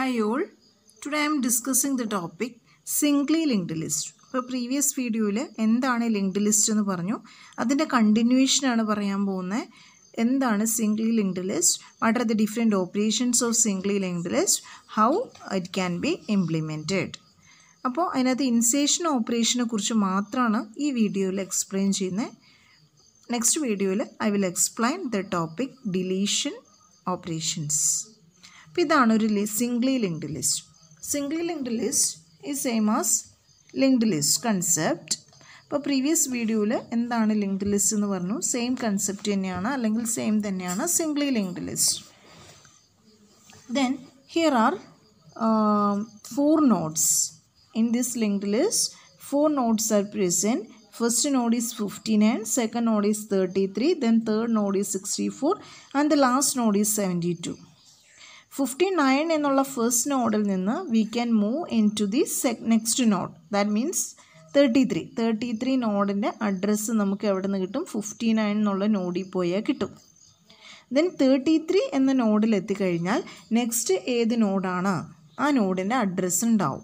high all today I am discussing the topic singly linked list ഇപ്പോൾ previous വീഡിയോയിൽ എന്താണ് linked list എന്ന് പറഞ്ഞു അതിൻ്റെ കണ്ടിന്യൂഷനാണ് പറയാൻ പോകുന്നത് എന്താണ് singly linked list what are the different operations of singly linked list how it can be implemented അപ്പോൾ അതിനകത്ത് ഇൻസേഷൻ ഓപ്പറേഷനെ കുറിച്ച് മാത്രമാണ് ഈ വീഡിയോയിൽ എക്സ്പ്ലെയിൻ ചെയ്യുന്നത് നെക്സ്റ്റ് വീഡിയോയിൽ I will explain the topic deletion operations അപ്പോൾ ഇതാണ് ഒരു list singly linked list singly linked list ഈ same as linked list concept അപ്പോൾ പ്രീവിയസ് വീഡിയോയിൽ എന്താണ് ലിങ്ക്ഡ് ലിസ്റ്റ് എന്ന് പറഞ്ഞു സെയിം കൺസെപ്റ്റ് തന്നെയാണ് അല്ലെങ്കിൽ സെയിം തന്നെയാണ് singly linked list then here are four nodes in this linked list four nodes are present first node is fifty nine second node is thirty three then third node is sixty four and the last node is seventy two fifty nine എന്നുള്ള first നോഡിൽ നിന്ന് we can move into the next node that means thirty three thirty three നോഡിൻ്റെ address നമുക്ക് എവിടെ നിന്ന് കിട്ടും fifty nine എന്നുള്ള നോഡിൽ പോയാൽ കിട്ടും ദെൻ തേർട്ടി ത്രീ എന്ന നോഡിൽ കഴിഞ്ഞാൽ നെക്സ്റ്റ് ഏത് നോഡാണ് ആ നോഡിൻ്റെ അഡ്രസ്സ് ഉണ്ടാവും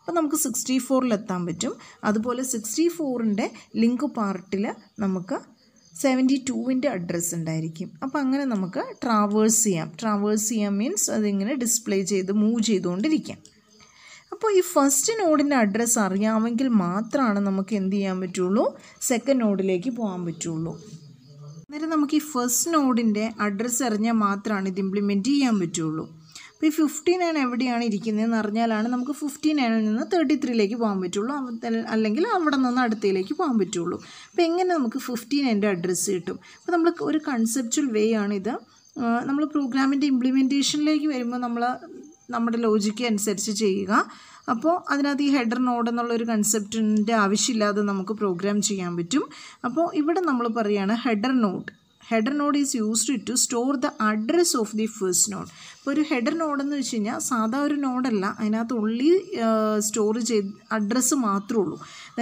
അപ്പോൾ നമുക്ക് സിക്സ്റ്റി ഫോറിലെത്താൻ പറ്റും അതുപോലെ സിക്സ്റ്റി ഫോറിൻ്റെ ലിങ്ക് പാർട്ടിൽ നമുക്ക് സെവൻറ്റി ടുവിൻ്റെ അഡ്രസ്സ് ഉണ്ടായിരിക്കും അപ്പോൾ അങ്ങനെ നമുക്ക് ട്രാവേഴ്സ് ചെയ്യാം ട്രാവേഴ്സ് ചെയ്യാം മീൻസ് അതിങ്ങനെ ഡിസ്പ്ലേ ചെയ്ത് മൂവ് ചെയ്തുകൊണ്ടിരിക്കാം അപ്പോൾ ഈ ഫസ്റ്റ് നോഡിൻ്റെ അഡ്രസ്സ് അറിയാമെങ്കിൽ മാത്രമാണ് നമുക്ക് എന്ത് ചെയ്യാൻ പറ്റുള്ളൂ സെക്കൻഡ് നോഡിലേക്ക് പോകാൻ പറ്റുള്ളൂ അന്നേരം നമുക്ക് ഈ ഫസ്റ്റ് നോഡിൻ്റെ അഡ്രസ്സ് അറിഞ്ഞാൽ മാത്രമാണ് ഇത് ഇംപ്ലിമെൻറ്റ് ചെയ്യാൻ പറ്റുള്ളൂ അപ്പോൾ ഈ ഫിഫ്റ്റീൻ നയൻ എവിടെയാണ് ഇരിക്കുന്നതെന്ന് അറിഞ്ഞാലാണ് നമുക്ക് ഫിഫ്റ്റി നയനിൽ നിന്ന് തേർട്ടി ത്രീയിലേക്ക് പോകാൻ പറ്റുള്ളൂ അല്ലെങ്കിൽ അവിടെ നിന്ന് അടുത്തയിലേക്ക് പോകാൻ പറ്റുള്ളൂ അപ്പോൾ എങ്ങനെ നമുക്ക് ഫിഫ്റ്റി നയൻ്റെ അഡ്രസ്സ് കിട്ടും അപ്പോൾ നമ്മൾ ഒരു കൺസെപ്ച്വൽ വേ ആണിത് നമ്മൾ പ്രോഗ്രാമിൻ്റെ ഇംപ്ലിമെൻറ്റേഷനിലേക്ക് വരുമ്പോൾ നമ്മൾ നമ്മുടെ ലോജിക്ക് അനുസരിച്ച് ചെയ്യുക അപ്പോൾ അതിനകത്ത് ഈ ഹെഡർ നോഡ് എന്നുള്ളൊരു കൺസെപ്റ്റിൻ്റെ ആവശ്യമില്ലാതെ നമുക്ക് പ്രോഗ്രാം ചെയ്യാൻ പറ്റും അപ്പോൾ ഇവിടെ നമ്മൾ പറയുകയാണ് header node header node is used to store the address of the first node ഇപ്പോൾ ഒരു ഹെഡർ നോഡ് എന്ന് വെച്ച് കഴിഞ്ഞാൽ സാധാ ഒരു നോഡല്ല അതിനകത്ത് ഉള്ളി സ്റ്റോർ ചെയ്ത് അഡ്രസ്സ് മാത്രമേ ഉള്ളൂ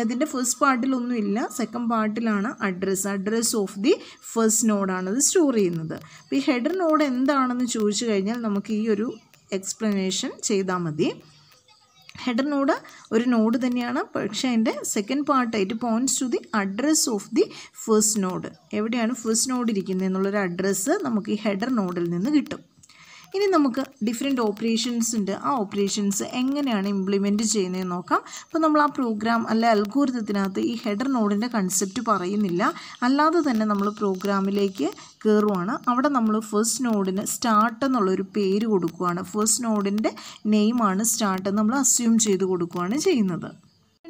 ഇതിൻ്റെ ഫസ്റ്റ് ഇല്ല സെക്കൻഡ് പാർട്ടിലാണ് address address of the first നോഡാണ് ഇത് സ്റ്റോർ ചെയ്യുന്നത് അപ്പോൾ ഈ ഹെഡർ നോഡ് എന്താണെന്ന് ചോദിച്ചു കഴിഞ്ഞാൽ നമുക്ക് ഈ ഒരു എക്സ്പ്ലനേഷൻ ചെയ്താൽ മതി ഹെഡർ നോഡ് ഒരു നോഡ് തന്നെയാണ് പക്ഷേ അതിൻ്റെ second part it points to the address of the first node എവിടെയാണ് ഫസ്റ്റ് നോഡ് ഇരിക്കുന്നത് എന്നുള്ളൊരു അഡ്രസ്സ് നമുക്ക് ഈ ഹെഡർ നോഡിൽ നിന്ന് കിട്ടും ഇനി നമുക്ക് ഡിഫറെൻറ്റ് ഓപ്പറേഷൻസ് ഉണ്ട് ആ ഓപ്പറേഷൻസ് എങ്ങനെയാണ് ഇംപ്ലിമെൻറ്റ് ചെയ്യുന്നതെന്ന് നോക്കാം അപ്പോൾ നമ്മൾ ആ പ്രോഗ്രാം അല്ല അൽഗോരിതത്തിനകത്ത് ഈ ഹെഡർ നോഡിൻ്റെ കൺസെപ്റ്റ് പറയുന്നില്ല അല്ലാതെ തന്നെ നമ്മൾ പ്രോഗ്രാമിലേക്ക് കയറുവാണ് അവിടെ നമ്മൾ ഫസ്റ്റ് നോഡിന് സ്റ്റാർട്ട് എന്നുള്ളൊരു പേര് കൊടുക്കുകയാണ് ഫസ്റ്റ് നോഡിൻ്റെ നെയിമാണ് സ്റ്റാർട്ട് നമ്മൾ അസ്യൂം ചെയ്ത് കൊടുക്കുകയാണ് ചെയ്യുന്നത്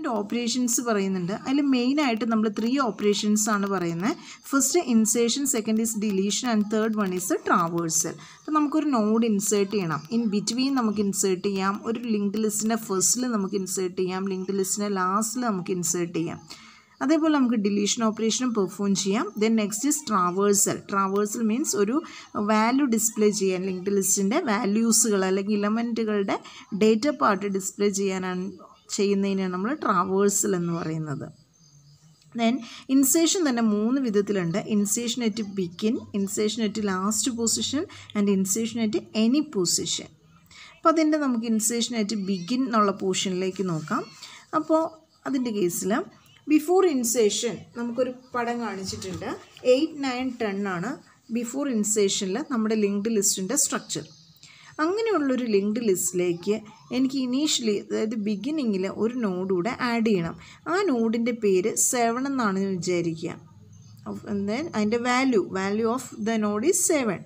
ഡിഫറെൻറ്റ് ഓപ്പറേഷൻസ് പറയുന്നുണ്ട് അതിൽ മെയിനായിട്ട് നമ്മൾ ത്രീ ഓപ്പറേഷൻസ് ആണ് പറയുന്നത് first insertion second is deletion and third one is traversal അപ്പോൾ നമുക്കൊരു നോഡ് ഇൻസേർട്ട് ചെയ്യണം ഇൻ ബിറ്റ്വീൻ നമുക്ക് ഇൻസേർട്ട് ചെയ്യാം ഒരു ലിങ്ക് ലിസ്റ്റിൻ്റെ ഫസ്റ്റിൽ നമുക്ക് ഇൻസേർട്ട് ചെയ്യാം ലിങ്ക് ലിസ്റ്റിൻ്റെ ലാസ്റ്റിൽ നമുക്ക് ഇൻസേർട്ട് ചെയ്യാം അതേപോലെ നമുക്ക് ഡിലീഷൻ ഓപ്പറേഷനും പെർഫോം ചെയ്യാം then next is traversal traversal means ഒരു വാല്യൂ ഡിസ്പ്ലേ ചെയ്യാൻ ലിങ്ക്ഡ് ലിസ്റ്റിൻ്റെ വാല്യൂസുകൾ അല്ലെങ്കിൽ ഇലമെൻറ്റുകളുടെ ഡേറ്റ പാർട്ട് ഡിസ്പ്ലേ ചെയ്യാനാണ് ചെയ്യുന്നതിനാണ് നമ്മൾ ട്രാവേഴ്സൽ എന്ന് പറയുന്നത് ദെൻ ഇൻസേഷൻ തന്നെ മൂന്ന് വിധത്തിലുണ്ട് insertion at begin insertion at last position and insertion at any position അപ്പോൾ അതിൻ്റെ നമുക്ക് ഇൻസേഷൻ അറ്റ് ബിഗിൻ എന്നുള്ള പോർഷനിലേക്ക് നോക്കാം അപ്പോൾ അതിൻ്റെ കേസിൽ ബിഫോർ ഇൻസേഷൻ നമുക്കൊരു പടം കാണിച്ചിട്ടുണ്ട് എയ്റ്റ് നയൻ ടെൺ ആണ് ബിഫോർ ഇൻസേഷനിൽ നമ്മുടെ ലിങ്ക്ഡ് ലിസ്റ്റിൻ്റെ സ്ട്രക്ചർ അങ്ങനെയുള്ളൊരു ലിങ്ക്ഡ് ലിസ്റ്റിലേക്ക് എനിക്ക് ഇനീഷ്യലി അതായത് ബിഗിനിങ്ങിൽ ഒരു നോഡ് ആഡ് ചെയ്യണം ആ നോഡിൻ്റെ പേര് സെവൻ ഞാൻ വിചാരിക്കുക ദെൻ അതിൻ്റെ value value of the node is seven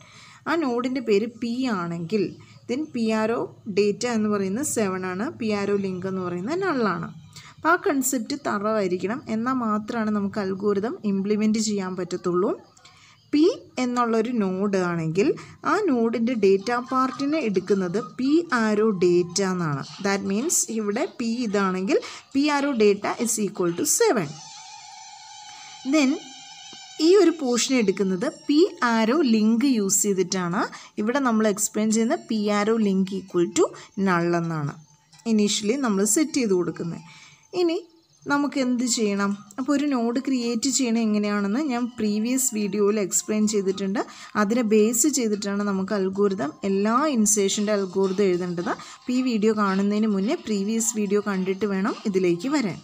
ആ നോഡിൻ്റെ പേര് പി ആണെങ്കിൽ then P arrow data എന്ന് പറയുന്നത് സെവൻ ആണ് പി ആർ ഒ ലിങ്ക് എന്ന് പറയുന്നത് നള്ളാണ് അപ്പോൾ ആ കൺസെപ്റ്റ് തറവായിരിക്കണം എന്നാൽ മാത്രമാണ് നമുക്ക് അൽഗോരിതം ഇംപ്ലിമെൻറ്റ് ചെയ്യാൻ പറ്റത്തുള്ളൂ പി എന്നുള്ളൊരു നോഡ് ആണെങ്കിൽ ആ നോഡിൻ്റെ ഡേറ്റ പാർട്ടിനെ എടുക്കുന്നത് പി ആരോ ഡേറ്റ എന്നാണ് ദാറ്റ് മീൻസ് ഇവിടെ പി ഇതാണെങ്കിൽ P arrow data is equal to seven then ഈ ഒരു പോർഷൻ എടുക്കുന്നത് പി ആരോ ലിങ്ക് യൂസ് ചെയ്തിട്ടാണ് ഇവിടെ നമ്മൾ എക്സ്പ്ലെയിൻ ചെയ്യുന്ന P arrow link equal to നള്ളെന്നാണ് എന്നാണ് ഇനീഷ്യലി നമ്മൾ സെറ്റ് ചെയ്ത് കൊടുക്കുന്നത് ഇനി നമുക്ക് എന്ത് ചെയ്യണം അപ്പോൾ ഒരു നോഡ് ക്രിയേറ്റ് ചെയ്യണം എങ്ങനെയാണെന്ന് ഞാൻ പ്രീവിയസ് വീഡിയോയിൽ എക്സ്പ്ലെയിൻ ചെയ്തിട്ടുണ്ട് അതിനെ ബേസ് ചെയ്തിട്ടാണ് നമുക്ക് അൽഗോരിതം എല്ലാ ഇൻസേഷൻ്റെ അൽഗോരിതം എഴുതേണ്ടത് അപ്പോൾ ഈ വീഡിയോ കാണുന്നതിന് മുന്നേ പ്രീവിയസ് വീഡിയോ കണ്ടിട്ട് വേണം ഇതിലേക്ക് വരാൻ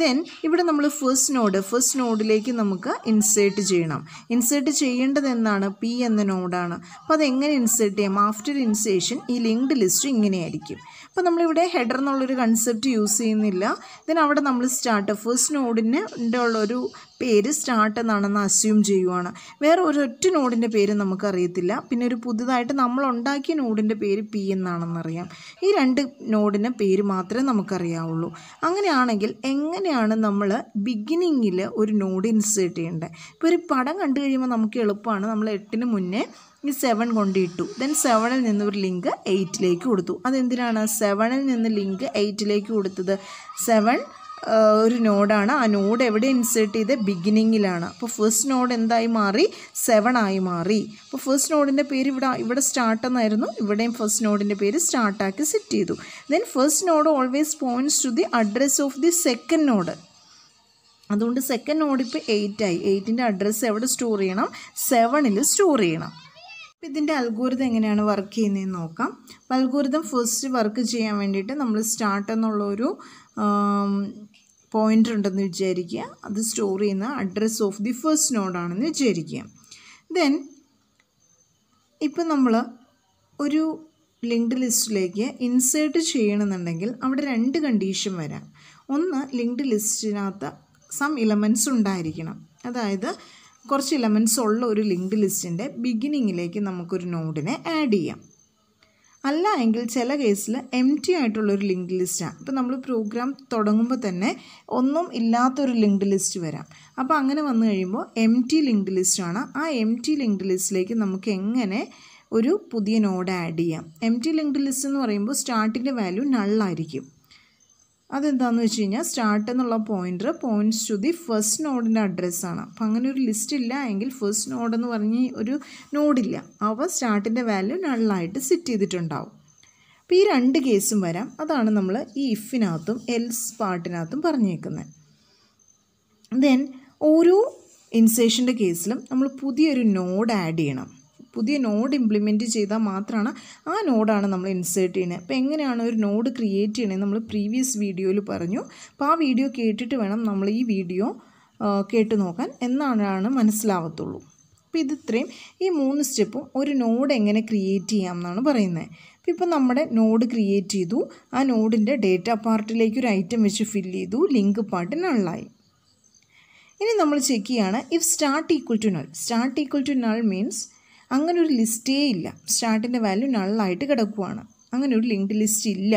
ദെൻ ഇവിടെ നമ്മൾ ഫസ്റ്റ് നോഡ് ഫസ്റ്റ് നോഡിലേക്ക് നമുക്ക് ഇൻസേർട്ട് ചെയ്യണം ഇൻസേർട്ട് ചെയ്യേണ്ടത് എന്താണ് പി എന്ന നോഡാണ് അപ്പോൾ അതെങ്ങനെ ഇൻസേർട്ട് ചെയ്യാം ആഫ്റ്റർ ഇൻസേഷൻ ഈ ലിങ്ക്ഡ് ലിസ്റ്റ് ഇങ്ങനെയായിരിക്കും അപ്പോൾ നമ്മളിവിടെ ഹെഡർ എന്നുള്ളൊരു കൺസെപ്റ്റ് യൂസ് ചെയ്യുന്നില്ല ദെൻ അവിടെ നമ്മൾ സ്റ്റാർട്ട് ഫസ്റ്റ് നോഡിന് ഉള്ളൊരു പേര് സ്റ്റാർട്ട് എന്നാണെന്ന് അസ്യൂം ചെയ്യുവാണ് വേറെ ഒരൊറ്റ നോഡിൻ്റെ പേര് നമുക്കറിയത്തില്ല പിന്നെ ഒരു പുതുതായിട്ട് നമ്മൾ ഉണ്ടാക്കിയ നോഡിൻ്റെ പേര് പി എന്നാണെന്നറിയാം ഈ രണ്ട് നോഡിന് പേര് മാത്രമേ നമുക്കറിയാവുള്ളൂ അങ്ങനെയാണെങ്കിൽ എങ്ങനെയാണ് നമ്മൾ ബിഗിനിങ്ങിൽ ഒരു നോഡ് ഇൻസേർട്ട് ചെയ്യേണ്ടത് ഇപ്പോൾ ഒരു പടം കണ്ടു കഴിയുമ്പോൾ നമുക്ക് എളുപ്പമാണ് നമ്മൾ എട്ടിന് മുന്നേ ഇനി സെവൻ കൊണ്ട് ഇട്ടു ദെൻ സെവനിൽ നിന്ന് ഒരു ലിങ്ക് എയ്റ്റിലേക്ക് കൊടുത്തു അതെന്തിനാണ് സെവനിൽ നിന്ന് ലിങ്ക് എയ്റ്റിലേക്ക് കൊടുത്തത് സെവൻ ഒരു നോഡാണ് ആ നോഡ് എവിടെ ഇൻസേർട്ട് ചെയ്ത് ബിഗിനിങ്ങിലാണ് അപ്പോൾ ഫസ്റ്റ് നോഡ് എന്തായി മാറി സെവൻ ആയി മാറി അപ്പോൾ ഫസ്റ്റ് നോഡിൻ്റെ പേര് ഇവിടെ ഇവിടെ സ്റ്റാർട്ട് എന്നായിരുന്നു ഇവിടെയും ഫസ്റ്റ് നോഡിൻ്റെ പേര് സ്റ്റാർട്ടാക്കി സെറ്റ് ചെയ്തു then first node always points to the address of the second node അതുകൊണ്ട് സെക്കൻഡ് നോഡ് ഇപ്പോൾ എയ്റ്റ് ആയി എയ്റ്റിൻ്റെ അഡ്രസ്സ് എവിടെ സ്റ്റോർ ചെയ്യണം സെവനിൽ സ്റ്റോർ ചെയ്യണം അപ്പോൾ ഇതിൻ്റെ അൽഗോരിതം എങ്ങനെയാണ് വർക്ക് ചെയ്യുന്നതെന്ന് നോക്കാം അപ്പോൾ അൽഗോരിതം ഫസ്റ്റ് വർക്ക് ചെയ്യാൻ വേണ്ടിയിട്ട് നമ്മൾ സ്റ്റാർട്ട് എന്നുള്ളൊരു പോയിൻ്റ് ഉണ്ടെന്ന് വിചാരിക്കുക അത് സ്റ്റോർ ചെയ്യുന്ന അഡ്രസ്സ് ഓഫ് ദി ഫസ്റ്റ് നോഡാണെന്ന് വിചാരിക്കുക ദെൻ ഇപ്പം നമ്മൾ ഒരു ലിങ്ക്ഡ് ലിസ്റ്റിലേക്ക് ഇൻസേർട്ട് ചെയ്യണമെന്നുണ്ടെങ്കിൽ അവിടെ രണ്ട് കണ്ടീഷൻ വരാം ഒന്ന് ലിങ്ക്ഡ് ലിസ്റ്റിനകത്ത് സം ഇലമെൻസ് ഉണ്ടായിരിക്കണം അതായത് കുറച്ച് ഇലമെൻറ്റ്സ് ഉള്ള ഒരു ലിങ്ക്ഡ് ലിസ്റ്റിൻ്റെ ബിഗിനിങ്ങിലേക്ക് നമുക്കൊരു നോഡിനെ ആഡ് ചെയ്യാം അല്ല എങ്കിൽ ചില കേസിൽ എം ടി ആയിട്ടുള്ളൊരു ലിങ്ക്ഡ് ലിസ്റ്റാണ് ഇപ്പോൾ നമ്മൾ പ്രോഗ്രാം തുടങ്ങുമ്പോൾ തന്നെ ഒന്നും ഇല്ലാത്തൊരു ലിങ്ക്ഡ് ലിസ്റ്റ് വരാം അപ്പോൾ അങ്ങനെ വന്നു കഴിയുമ്പോൾ എം ടി ലിങ്ക്ഡ് ലിസ്റ്റാണ് ആ എം ടി ലിങ്ക്ഡ് ലിസ്റ്റിലേക്ക് നമുക്ക് എങ്ങനെ ഒരു പുതിയ നോഡ് ആഡ് ചെയ്യാം എം ടി ലിങ്ക്ഡ് ലിസ്റ്റ് എന്ന് പറയുമ്പോൾ സ്റ്റാർട്ടിൻ്റെ വാല്യൂ നള്ളായിരിക്കും അതെന്താണെന്ന് വെച്ച് കഴിഞ്ഞാൽ സ്റ്റാർട്ട് എന്നുള്ള pointer points to the first നോഡിൻ്റെ അഡ്രസ്സാണ് അപ്പം അങ്ങനെ ഒരു ലിസ്റ്റ് ഇല്ല എങ്കിൽ ഫസ്റ്റ് നോഡ് എന്ന് പറഞ്ഞ് ഒരു നോഡില്ല അവ സ്റ്റാർട്ടിൻ്റെ വാല്യൂ നള്ളായിട്ട് സെറ്റ് ചെയ്തിട്ടുണ്ടാവും അപ്പോൾ ഈ രണ്ട് കേസും വരാം അതാണ് നമ്മൾ ഈ ഇഫിനകത്തും എൽസ് പാർട്ടിനകത്തും പറഞ്ഞേക്കുന്നത് ദെൻ ഓരോ ഇൻസേഷൻ്റെ കേസിലും നമ്മൾ പുതിയൊരു നോഡ് ആഡ് ചെയ്യണം പുതിയ നോഡ് ഇംപ്ലിമെൻറ്റ് ചെയ്താൽ മാത്രമാണ് ആ നോഡാണ് നമ്മൾ ഇൻസേർട്ട് ചെയ്യുന്നത് അപ്പോൾ എങ്ങനെയാണ് ഒരു നോഡ് ക്രിയേറ്റ് ചെയ്യണമെന്ന് നമ്മൾ പ്രീവിയസ് വീഡിയോയിൽ പറഞ്ഞു അപ്പോൾ ആ വീഡിയോ കേട്ടിട്ട് വേണം നമ്മൾ ഈ വീഡിയോ കേട്ട് നോക്കാൻ എന്നാണ് മനസ്സിലാവത്തുള്ളൂ അപ്പോൾ ഇത് ഇത്രയും ഈ മൂന്ന് സ്റ്റെപ്പും ഒരു നോഡ് എങ്ങനെ ക്രിയേറ്റ് ചെയ്യാം എന്നാണ് പറയുന്നത് അപ്പോൾ ഇപ്പോൾ നമ്മുടെ നോഡ് ക്രിയേറ്റ് ചെയ്തു ആ നോഡിൻ്റെ ഡേറ്റ പാർട്ടിലേക്ക് ഒരു ഐറ്റം വെച്ച് ഫില്ല് ചെയ്തു ലിങ്ക് പാർട്ട് നള്ളായി ഇനി നമ്മൾ ചെക്ക് ചെയ്യുകയാണ് if start equal to null start equal to null means അങ്ങനെ ഒരു ലിസ്റ്റേ ഇല്ല സ്റ്റാർട്ടിൻ്റെ വാല്യൂ നള്ളായിട്ട് കിടക്കുവാണ് അങ്ങനെ ഒരു ലിങ്ക്ഡ് ലിസ്റ്റ് ഇല്ല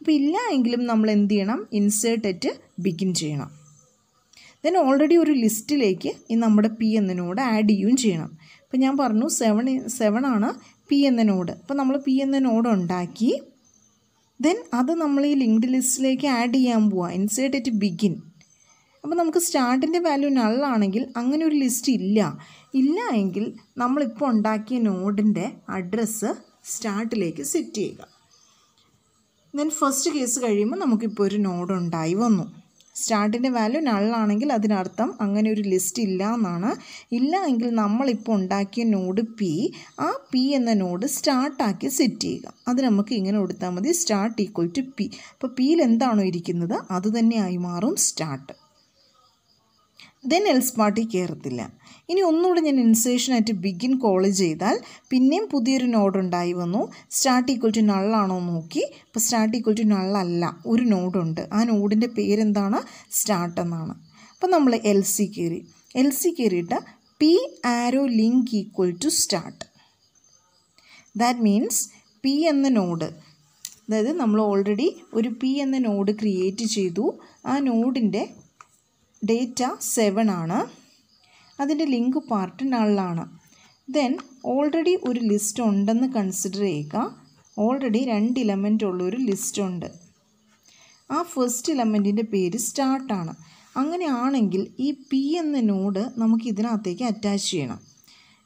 അപ്പോൾ ഇല്ല എങ്കിലും നമ്മൾ എന്ത് ചെയ്യണം ഇൻസേർട്ട് അറ്റ് ബിഗിൻ ചെയ്യണം ദെൻ ഓൾറെഡി ഒരു ലിസ്റ്റിലേക്ക് ഈ നമ്മുടെ പി എന്ന നോഡ് ആഡ് ചെയ്യുകയും ചെയ്യണം അപ്പോൾ ഞാൻ പറഞ്ഞു സെവൻ സെവൻ ആണ് പി എന്ന നോഡ് അപ്പോൾ നമ്മൾ പി എന്ന നോഡ് ഉണ്ടാക്കി ദെൻ അത് നമ്മൾ ഈ ലിങ്ക്ഡ് ലിസ്റ്റിലേക്ക് ആഡ് ചെയ്യാൻ പോവാം ഇൻസേർട്ട് അറ്റ് ബിഗിൻ അപ്പോൾ നമുക്ക് സ്റ്റാർട്ടിൻ്റെ വാല്യൂ നള്ളാണെങ്കിൽ അങ്ങനെ ഒരു ലിസ്റ്റ് ഇല്ല ഇല്ല എങ്കിൽ നമ്മളിപ്പോൾ ഉണ്ടാക്കിയ നോഡിൻ്റെ അഡ്രസ്സ് സ്റ്റാർട്ടിലേക്ക് സെറ്റ് ചെയ്യുക ദെൻ ഫസ്റ്റ് കേസ് കഴിയുമ്പോൾ നമുക്കിപ്പോൾ ഒരു നോഡ് ഉണ്ടായി വന്നു സ്റ്റാർട്ടിൻ്റെ വാല്യൂ നള്ളാണെങ്കിൽ അതിനർത്ഥം അങ്ങനെ ഒരു ലിസ്റ്റ് ഇല്ല എന്നാണ് ഇല്ല എങ്കിൽ നമ്മളിപ്പോൾ ഉണ്ടാക്കിയ നോഡ് പി ആ പി എന്ന നോഡ് സ്റ്റാർട്ടാക്കി സെറ്റ് ചെയ്യുക അത് നമുക്ക് ഇങ്ങനെ കൊടുത്താൽ മതി സ്റ്റാർട്ട് ഈക്വൽ ടു പി അപ്പോൾ പിയിൽ എന്താണോ ഇരിക്കുന്നത് അത് തന്നെയായി മാറും സ്റ്റാർട്ട് ദെൻ എൽസ് പാർട്ടി കയറത്തില്ല ഇനി ഒന്നുകൂടെ ഞാൻ ഇൻസേഷനായിട്ട് ബിഗിൻ കോൾ ചെയ്താൽ പിന്നെയും പുതിയൊരു നോഡ് ഉണ്ടായി വന്നു സ്റ്റാർട്ട് ഈക്വൽ ടു നള്ളാണോ നോക്കി അപ്പോൾ സ്റ്റാർട്ട് ഈക്വൽ ടു നള്ളല്ല ഒരു നോഡുണ്ട് ആ നോഡിൻ്റെ പേരെന്താണ് സ്റ്റാർട്ട് എന്നാണ് അപ്പോൾ നമ്മൾ എൽ സി കയറി എൽ സി കയറിയിട്ട് P arrow link equal to start that means P എന്ന നോഡ് അതായത് നമ്മൾ ഓൾറെഡി ഒരു പി എന്ന നോഡ് ക്രിയേറ്റ് ചെയ്തു ആ നോഡിൻ്റെ ഡേറ്റ സെവൻ ആണ് അതിൻ്റെ ലിങ്ക് പാർട്ട് നള്ളാണ് ദെൻ ഓൾറെഡി ഒരു ലിസ്റ്റ് ഉണ്ടെന്ന് കൺസിഡർ ചെയ്യുക ഓൾറെഡി രണ്ട് ഇലമെൻ്റ് ഉള്ളൊരു ലിസ്റ്റ് ഉണ്ട് ആ ഫസ്റ്റ് ഇലമെൻറ്റിൻ്റെ പേര് സ്റ്റാർട്ടാണ് അങ്ങനെയാണെങ്കിൽ ഈ പി എന്ന നോഡ് നമുക്ക് ഇതിനകത്തേക്ക് അറ്റാച്ച് ചെയ്യണം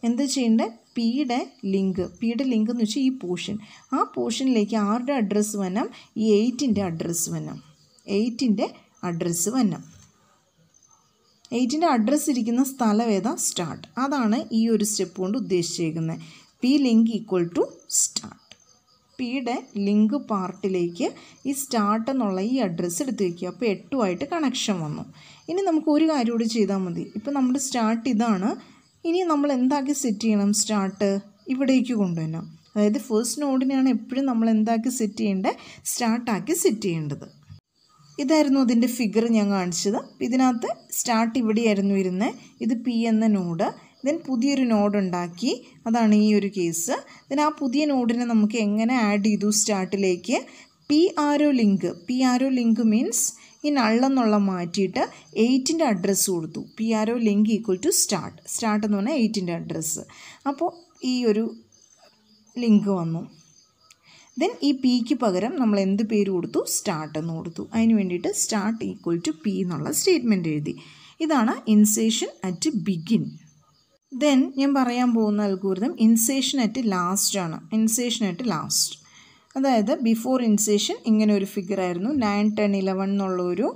എന്താ ചെയ്യേണ്ടത് പിയുടെ ലിങ്ക് പിയുടെ ലിങ്ക് എന്ന് വെച്ചാൽ ഈ പോർഷൻ ആ പോർഷനിലേക്ക് ആരുടെ അഡ്രസ്സ് വന്നം ഈ എയ്റ്റിൻ്റെ അഡ്രസ്സ് വന്നം എയ്റ്റിൻ്റെ അഡ്രസ്സ് വന്നം എയ്റ്റിൻ്റെ അഡ്രസ്സ് ഇരിക്കുന്ന സ്ഥലം ഏതാ സ്റ്റാർട്ട് അതാണ് ഈ ഒരു സ്റ്റെപ്പ് കൊണ്ട് ഉദ്ദേശിച്ചേക്കുന്നത് P link equal to start പിയുടെ ലിങ്ക് പാർട്ടിലേക്ക് ഈ സ്റ്റാർട്ട് എന്നുള്ള ഈ അഡ്രസ്സ് എടുത്ത് വയ്ക്കുക അപ്പോൾ എട്ടുമായിട്ട് കണക്ഷൻ വന്നു ഇനി നമുക്ക് ഒരു കാര്യം കൂടി ചെയ്താൽ മതി ഇപ്പോൾ നമ്മുടെ സ്റ്റാർട്ട് ഇതാണ് ഇനി നമ്മൾ എന്താക്കി സെറ്റ് ചെയ്യണം സ്റ്റാർട്ട് ഇവിടേക്ക് കൊണ്ടുവരണം അതായത് ഫസ്റ്റ് നോഡിനെയാണ് എപ്പോഴും നമ്മൾ എന്താക്കി സെറ്റ് ചെയ്യേണ്ടത് സ്റ്റാർട്ടാക്കി സെറ്റ് ചെയ്യേണ്ടത് ഇതായിരുന്നു അതിൻ്റെ ഫിഗർ ഞാൻ കാണിച്ചത് ഇതിനകത്ത് സ്റ്റാർട്ട് ഇവിടെയായിരുന്നു ഇരുന്നത് ഇത് പി എന്ന നോഡ് ദെൻ പുതിയൊരു നോഡ് ഉണ്ടാക്കി അതാണ് ഈ ഒരു കേസ് ദെൻ ആ പുതിയ നോഡിനെ നമുക്ക് എങ്ങനെ ആഡ് ചെയ്തു സ്റ്റാർട്ടിലേക്ക് P arrow link P arrow link means ഈ നള്ളെന്നുള്ള മാറ്റിയിട്ട് എയ്റ്റിൻ്റെ അഡ്രസ്സ് കൊടുത്തു P arrow link equal to start start എന്ന് പറഞ്ഞാൽ എയ്റ്റിൻ്റെ അഡ്രസ്സ് അപ്പോൾ ഈ ഒരു ലിങ്ക് വന്നു ദെൻ ഈ പിക്ക് പകരം നമ്മൾ എന്ത് പേര് കൊടുത്തു സ്റ്റാർട്ട് എന്ന് കൊടുത്തു അതിന് വേണ്ടിയിട്ട് സ്റ്റാർട്ട് ഈക്വൽ ടു പി എന്നുള്ള സ്റ്റേറ്റ്മെൻറ്റ് എഴുതി ഇതാണ് ഇൻസേഷൻ അറ്റ് ബിഗിൻ ദെൻ ഞാൻ പറയാൻ പോകുന്ന അൽഗോരിതം ഇൻസേഷൻ അറ്റ് ലാസ്റ്റ് ആണ് ഇൻസേഷൻ അറ്റ് ലാസ്റ്റ് അതായത് ബിഫോർ ഇൻസേഷൻ ഇങ്ങനെ ഒരു ഫിഗർ ആയിരുന്നു നയൻ ടെൻ ഇലവൻ എന്നുള്ള ഒരു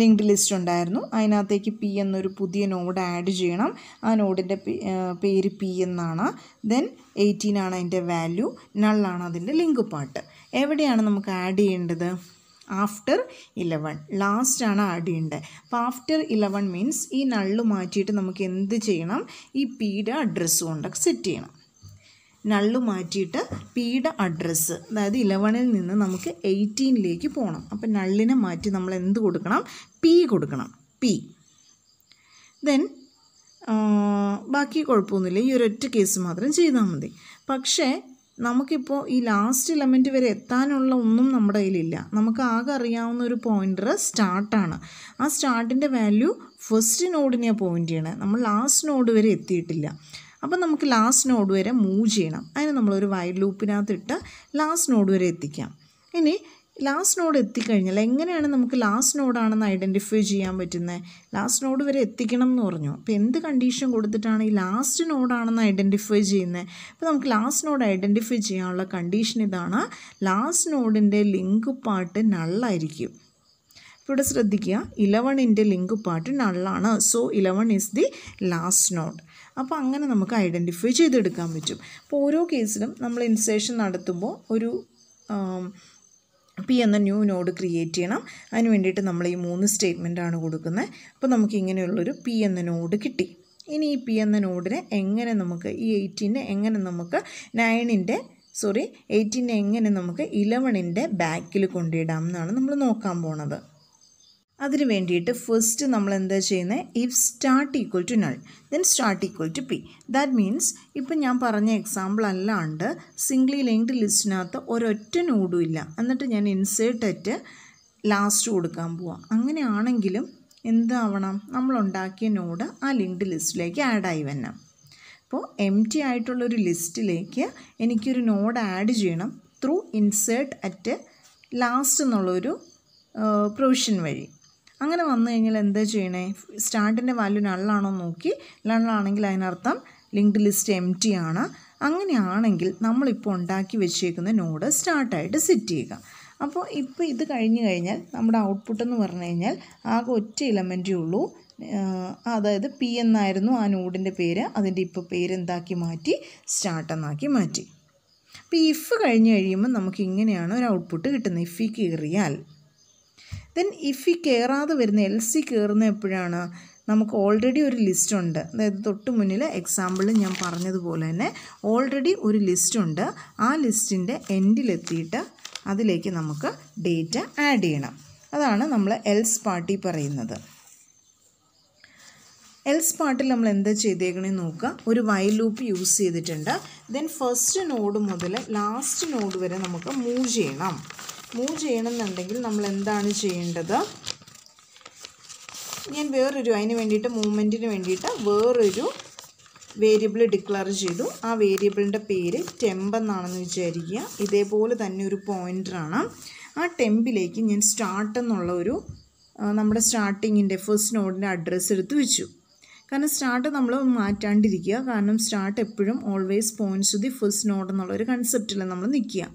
ലിങ്ക്ഡ് ലിസ്റ്റ് ഉണ്ടായിരുന്നു അതിനകത്തേക്ക് പി എന്നൊരു പുതിയ നോഡ് ആഡ് ചെയ്യണം ആ നോഡിൻ്റെ പേര് പി എന്നാണ് ദെൻ എയ്റ്റീൻ ആണ് അതിൻ്റെ വാല്യൂ നള്ളാണ് അതിൻ്റെ ലിങ്ക് പാർട്ട് എവിടെയാണ് നമുക്ക് ആഡ് ചെയ്യേണ്ടത് ആഫ്റ്റർ ഇലവൺ ലാസ്റ്റാണ് ആഡ് ചെയ്യേണ്ടത് അപ്പോൾ ആഫ്റ്റർ ഇലവൺ മീൻസ് ഈ നള്ള് മാറ്റിയിട്ട് നമുക്ക് എന്ത് ചെയ്യണം ഈ പിയുടെ അഡ്രസ്സ് കൊണ്ട് സെറ്റ് ചെയ്യണം നള്ളു മാറ്റിയിട്ട് പിയുടെ അഡ്രസ്സ് അതായത് ഇലവനിൽ നിന്ന് നമുക്ക് എയ്റ്റീനിലേക്ക് പോകണം അപ്പം നള്ളിനെ മാറ്റി നമ്മൾ എന്ത് കൊടുക്കണം പി കൊടുക്കണം പി ദെൻ ബാക്കി കുഴപ്പമൊന്നുമില്ല ഈ ഒരൊറ്റ കേസ് മാത്രം ചെയ്താൽ മതി പക്ഷേ നമുക്കിപ്പോൾ ഈ ലാസ്റ്റ് ഇലമെൻ്റ് വരെ എത്താനുള്ള ഒന്നും നമ്മുടെ കയ്യിലില്ല നമുക്ക് ആകെ അറിയാവുന്ന ഒരു പോയിൻ്റർ സ്റ്റാർട്ടാണ് ആ സ്റ്റാർട്ടിൻ്റെ വാല്യൂ ഫസ്റ്റ് നോഡിനെയാണ് പോയിൻ്റ് ചെയ്യണേ നമ്മൾ ലാസ്റ്റ് നോഡ് വരെ എത്തിയിട്ടില്ല അപ്പം നമുക്ക് ലാസ്റ്റ് നോഡ് വരെ മൂവ് ചെയ്യണം അതിന് നമ്മളൊരു വൈഡ് ലൂപ്പിനകത്തിട്ട് ലാസ്റ്റ് നോഡ് വരെ എത്തിക്കാം ഇനി ലാസ്റ്റ് നോഡ് എത്തിക്കഴിഞ്ഞാൽ എങ്ങനെയാണ് നമുക്ക് ലാസ്റ്റ് നോഡാണെന്ന് ഐഡൻറ്റിഫൈ ചെയ്യാൻ പറ്റുന്നത് ലാസ്റ്റ് നോഡ് വരെ എത്തിക്കണം എന്ന് പറഞ്ഞു അപ്പോൾ എന്ത് കണ്ടീഷൻ കൊടുത്തിട്ടാണ് ഈ ലാസ്റ്റ് നോഡാണെന്ന് ഐഡൻറ്റിഫൈ ചെയ്യുന്നത് അപ്പോൾ നമുക്ക് ലാസ്റ്റ് നോഡ് ഐഡൻറ്റിഫൈ ചെയ്യാനുള്ള കണ്ടീഷൻ ഇതാണ് ലാസ്റ്റ് നോഡിൻ്റെ ലിങ്ക് പാർട്ട് നള്ളായിരിക്കും ഇവിടെ ശ്രദ്ധിക്കുക ഇലവണിൻ്റെ ലിങ്ക് പാർട്ട് നള്ളാണ് so eleven is the last node അപ്പോൾ അങ്ങനെ നമുക്ക് ഐഡൻറ്റിഫൈ ചെയ്തെടുക്കാൻ പറ്റും അപ്പോൾ ഓരോ കേസിലും നമ്മൾ ഇൻസേഷൻ നടത്തുമ്പോൾ ഒരു പി എന്ന ന്യൂ നോഡ് ക്രിയേറ്റ് ചെയ്യണം അതിന് വേണ്ടിയിട്ട് നമ്മൾ ഈ മൂന്ന് സ്റ്റേറ്റ്മെൻറ്റാണ് കൊടുക്കുന്നത് അപ്പോൾ നമുക്ക് ഇങ്ങനെയുള്ളൊരു പി എന്ന നോഡ് കിട്ടി ഇനി ഈ പി എന്ന നോഡിനെ എങ്ങനെ നമുക്ക് ഈ എയ്റ്റീനെ എങ്ങനെ നമുക്ക് നയണിൻ്റെ സോറി എയ്റ്റീനെ എങ്ങനെ നമുക്ക് ഇലവണിൻ്റെ ബാക്കിൽ കൊണ്ടിടാം എന്നാണ് നമ്മൾ നോക്കാൻ പോണത് അതിന് വേണ്ടിയിട്ട് ഫസ്റ്റ് നമ്മൾ എന്താ ചെയ്യുന്നത് if start equal to null then start equal to P that means ഇപ്പം ഞാൻ പറഞ്ഞ എക്സാമ്പിൾ അല്ലാണ്ട് സിംഗ്ലി ലിങ്ക്ഡ് ലിസ്റ്റിനകത്ത് ഒരൊറ്റ നോഡും ഇല്ല എന്നിട്ട് ഞാൻ ഇൻസേർട്ട് അറ്റ് ലാസ്റ്റ് കൊടുക്കാൻ പോവാം അങ്ങനെയാണെങ്കിലും എന്താവണം നമ്മളുണ്ടാക്കിയ നോഡ് ആ ലിങ്ക്ഡ് ലിസ്റ്റിലേക്ക് ആഡായി വരണം അപ്പോൾ എം ടി ആയിട്ടുള്ളൊരു ലിസ്റ്റിലേക്ക് എനിക്കൊരു നോഡ് ആഡ് ചെയ്യണം ത്രൂ ഇൻസേർട്ട് അറ്റ് ലാസ്റ്റ് എന്നുള്ളൊരു പ്രൊവിഷൻ വഴി അങ്ങനെ വന്നു കഴിഞ്ഞാൽ എന്താ ചെയ്യണേ സ്റ്റാർട്ടിൻ്റെ വാല്യൂ നള്ളാണോ നോക്കി നള്ളാണെങ്കിൽ അതിനർത്ഥം ലിങ്ക്ഡ് ലിസ്റ്റ് എം ടി ആണ് അങ്ങനെയാണെങ്കിൽ നമ്മളിപ്പോൾ ഉണ്ടാക്കി വെച്ചേക്കുന്ന നോഡ് സ്റ്റാർട്ടായിട്ട് സെറ്റ് ചെയ്യുക അപ്പോൾ ഇപ്പോൾ ഇത് കഴിഞ്ഞ് കഴിഞ്ഞാൽ നമ്മുടെ ഔട്ട്പുട്ട് എന്ന് പറഞ്ഞു കഴിഞ്ഞാൽ ആകെ ഒറ്റ ഇലമെൻറ്റേ ഉള്ളൂ അതായത് പി എന്നായിരുന്നു ആ നോഡിൻ്റെ പേര് അതിൻ്റെ ഇപ്പോൾ പേരെന്താക്കി മാറ്റി സ്റ്റാർട്ട് എന്നാക്കി മാറ്റി അപ്പോൾ ഇഫ് കഴിഞ്ഞ് കഴിയുമ്പോൾ നമുക്ക് ഇങ്ങനെയാണ് ഒരു ഔട്ട്പുട്ട് കിട്ടുന്നത് ഇഫി കയറിയാൽ ദെൻ ഇഫ് ഈ കയറാതെ വരുന്ന എൽ സി കയറുന്ന എപ്പോഴാണ് നമുക്ക് ഓൾറെഡി ഒരു ലിസ്റ്റ് ഉണ്ട് അതായത് തൊട്ട് മുന്നിൽ എക്സാമ്പിളിൽ ഞാൻ പറഞ്ഞതുപോലെ തന്നെ ഓൾറെഡി ഒരു ലിസ്റ്റ് ഉണ്ട് ആ ലിസ്റ്റിൻ്റെ എൻഡിലെത്തിയിട്ട് അതിലേക്ക് നമുക്ക് ഡേറ്റ ആഡ് ചെയ്യണം അതാണ് നമ്മൾ എൽസ് പാർട്ടി പറയുന്നത് എൽസ് പാർട്ടിൽ നമ്മൾ എന്താ ചെയ്തേക്കണേ നോക്കുക ഒരു വൈ ലൂപ്പ് യൂസ് ചെയ്തിട്ടുണ്ട് ദെൻ ഫസ്റ്റ് നോഡ് മുതൽ ലാസ്റ്റ് നോഡ് വരെ നമുക്ക് മൂവ് ചെയ്യണം മൂവ് ചെയ്യണമെന്നുണ്ടെങ്കിൽ നമ്മൾ എന്താണ് ചെയ്യേണ്ടത് ഞാൻ വേറൊരു അതിന് വേണ്ടിയിട്ട് മൂവ്മെൻറ്റിന് വേണ്ടിയിട്ട് വേറൊരു വേരിയബിൾ ഡിക്ലെയർ ചെയ്തു ആ വേരിയബിളിൻ്റെ പേര് ടെമ്പ് എന്നാണെന്ന് വിചാരിക്കുക ഇതേപോലെ തന്നെ ഒരു പോയിൻ്ററാണ് ആ ടെമ്പിലേക്ക് ഞാൻ സ്റ്റാർട്ട് എന്നുള്ള ഒരു നമ്മുടെ സ്റ്റാർട്ടിങ്ങിൻ്റെ ഫസ്റ്റ് നോഡിൻ്റെ അഡ്രസ്സ് എടുത്ത് വെച്ചു കാരണം സ്റ്റാർട്ട് നമ്മൾ മാറ്റാണ്ടിരിക്കുക കാരണം സ്റ്റാർട്ട് എപ്പോഴും always points to the first node എന്നുള്ളൊരു കൺസെപ്റ്റിൽ നമ്മൾ നിൽക്കുക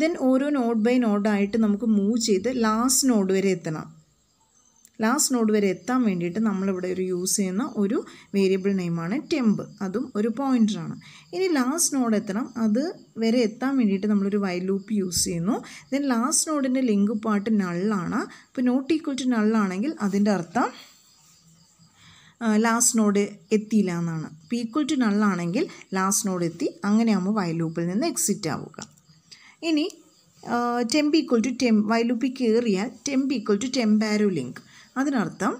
ദെൻ ഓരോ നോഡ് ബൈ നോഡായിട്ട് നമുക്ക് മൂവ് ചെയ്ത് ലാസ്റ്റ് നോഡ് വരെ എത്തണം ലാസ്റ്റ് നോഡ് വരെ എത്താൻ വേണ്ടിയിട്ട് നമ്മളിവിടെ ഒരു യൂസ് ചെയ്യുന്ന ഒരു വേരിയബിൾ നെയിമാണ് ടെമ്പ് അതും ഒരു പോയിൻ്ററാണ് ഇനി ലാസ്റ്റ് നോഡ് എത്തണം അത് വരെ എത്താൻ വേണ്ടിയിട്ട് നമ്മളൊരു വൈ ലൂപ്പ് യൂസ് ചെയ്യുന്നു ദെൻ ലാസ്റ്റ് നോഡിൻ്റെ ലിങ്ക് പാർട്ട് നള്ളാണ് അപ്പോൾ നോട്ട് ഈക്വൽ ടു നള്ളാണെങ്കിൽ അതിൻ്റെ അർത്ഥം ലാസ്റ്റ് നോഡ് എത്തിയില്ല എന്നാണ് ഇപ്പോൾ ഈക്വൽ ടു നള്ളാണെങ്കിൽ ലാസ്റ്റ് നോഡ് എത്തി അങ്ങനെയാകുമ്പോൾ വൈ ലൂപ്പിൽ നിന്ന് എക്സിറ്റ് ആവുക ഇനി ടെമ്പ് ഈക്വൽ ടു ടെം വൈലുപ്പി കയറിയാൽ temp equal to temp arrow link അതിനർത്ഥം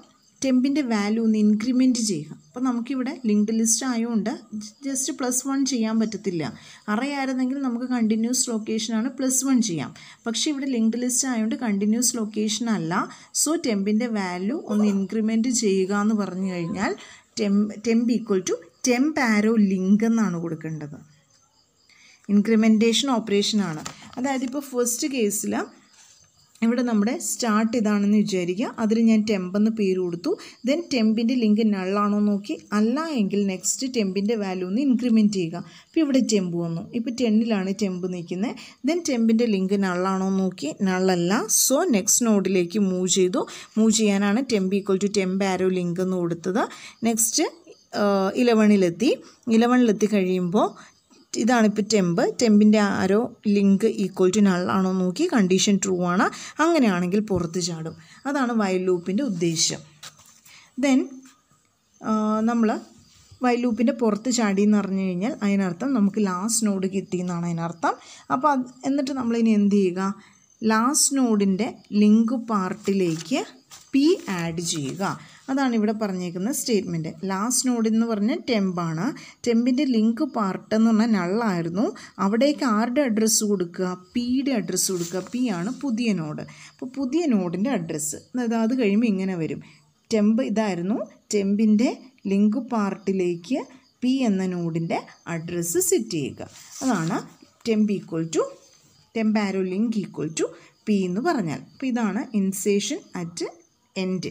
ടെമ്പിൻ്റെ വാല്യൂ ഒന്ന് ഇൻക്രിമെൻറ്റ് ചെയ്യുക അപ്പോൾ നമുക്കിവിടെ ലിങ്ക്ഡ് ലിസ്റ്റ് ആയതുകൊണ്ട് ജസ്റ്റ് പ്ലസ് വൺ ചെയ്യാൻ പറ്റത്തില്ല അറേ ആയിരുന്നെങ്കിൽ നമുക്ക് കണ്ടിന്യൂസ് ലൊക്കേഷനാണ് പ്ലസ് വൺ ചെയ്യാം പക്ഷേ ഇവിടെ ലിങ്ക്ഡ് ലിസ്റ്റ് ആയതുകൊണ്ട് കണ്ടിന്യൂസ് ലൊക്കേഷൻ അല്ല സോ ടെമ്പിൻ്റെ വാല്യൂ ഒന്ന് ഇൻക്രിമെൻറ്റ് ചെയ്യുക എന്ന് പറഞ്ഞു കഴിഞ്ഞാൽ temp temp equal to temp arrow link എന്നാണ് കൊടുക്കേണ്ടത് ഇൻക്രിമെൻറ്റേഷൻ ഓപ്പറേഷനാണ് അതായത് ഇപ്പോൾ ഫസ്റ്റ് കേസിൽ ഇവിടെ നമ്മുടെ സ്റ്റാർട്ട് ഇതാണെന്ന് വിചാരിക്കുക അതിന് ഞാൻ ടെമ്പെന്ന് പേര് കൊടുത്തു ദെൻ ടെമ്പിൻ്റെ ലിങ്ക് നള്ളാണോ നോക്കി അല്ല എങ്കിൽ നെക്സ്റ്റ് ടെമ്പിൻ്റെ വാല്യൂ ഒന്ന് ഇൻക്രിമെൻറ്റ് ചെയ്യുക അപ്പോൾ ഇവിടെ ടെമ്പ് വന്നു ഇപ്പോൾ ടെന്നിലാണ് ടെമ്പ് നിൽക്കുന്നത് ദെൻ ടെമ്പിൻ്റെ ലിങ്ക് നള്ളാണോ നോക്കി നള്ളല്ല സോ നെക്സ്റ്റ് നോഡിലേക്ക് മൂവ് ചെയ്തു മൂവ് ചെയ്യാനാണ് temp equal to temp arrow link എന്ന് കൊടുത്തത് നെക്സ്റ്റ് ഇലവണിലെത്തി ഇലവണിലെത്തി കഴിയുമ്പോൾ ഇതാണിപ്പോൾ ടെമ്പ് ടെമ്പിൻ്റെ arrow link equal to null ആണോ നോക്കി കണ്ടീഷൻ ട്രൂ ആണ് അങ്ങനെയാണെങ്കിൽ പുറത്ത് ചാടും അതാണ് വയൽ ലൂപ്പിൻ്റെ ഉദ്ദേശം ദെൻ നമ്മൾ വയൽ ലൂപ്പിൻ്റെ പുറത്ത് ചാടി എന്ന് പറഞ്ഞു കഴിഞ്ഞാൽ അതിനർത്ഥം നമുക്ക് ലാസ്റ്റ് നോഡ് കിട്ടി എന്നാണ് അതിനർത്ഥം അപ്പോൾ അത് എന്നിട്ട് നമ്മളിനി എന്ത് ചെയ്യുക ലാസ്റ്റ് നോഡിൻ്റെ ലിങ്ക് പാർട്ടിലേക്ക് പി ആഡ് ചെയ്യുക അതാണ് ഇവിടെ പറഞ്ഞേക്കുന്ന സ്റ്റേറ്റ്മെൻറ്റ് ലാസ്റ്റ് നോഡ് എന്ന് പറഞ്ഞാൽ ടെമ്പാണ് ടെമ്പിൻ്റെ ലിങ്ക് പാർട്ട് എന്ന് പറഞ്ഞാൽ നള്ളായിരുന്നു അവിടേക്ക് ആരുടെ അഡ്രസ്സ് കൊടുക്കുക പിയുടെ അഡ്രസ്സ് കൊടുക്കുക പി ആണ് പുതിയ നോഡ് അപ്പോൾ പുതിയ നോഡിൻ്റെ അഡ്രസ്സ് അതായത് അത് കഴിയുമ്പോൾ ഇങ്ങനെ വരും ടെമ്പ് ഇതായിരുന്നു ടെമ്പിൻ്റെ ലിങ്ക് പാർട്ടിലേക്ക് പി എന്ന നോഡിൻ്റെ അഡ്രസ്സ് സെറ്റ് ചെയ്യുക അതാണ് temp equal to temp arrow link equal to P എന്ന് പറഞ്ഞാൽ അപ്പോൾ ഇതാണ് insertion at end